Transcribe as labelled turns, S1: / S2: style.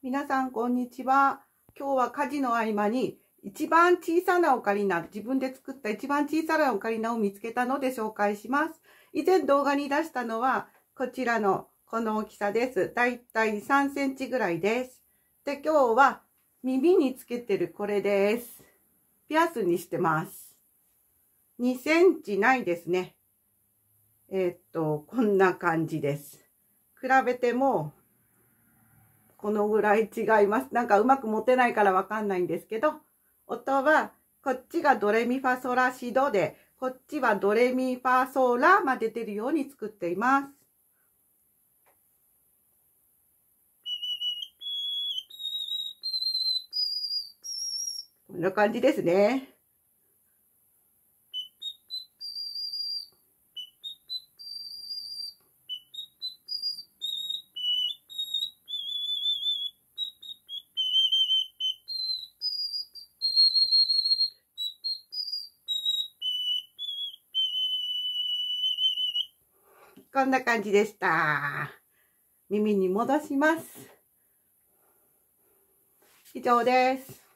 S1: 皆さん、こんにちは。今日は家事の合間に、一番小さなオカリナ、自分で作った一番小さなオカリナを見つけたので紹介します。以前動画に出したのは、こちらのこの大きさです。だいたい3センチぐらいです。で、今日は耳につけてるこれです。ピアスにしてます。2センチないですね。えー、っと、こんな感じです。比べてもこのぐらい違います。なんかうまく持てないからわかんないんですけど、音はこっちがドレミファソラシドで、こっちはドレミファソラまで出るように作っています。こんな感じですね。こんな感じでした。耳に戻します。以上です。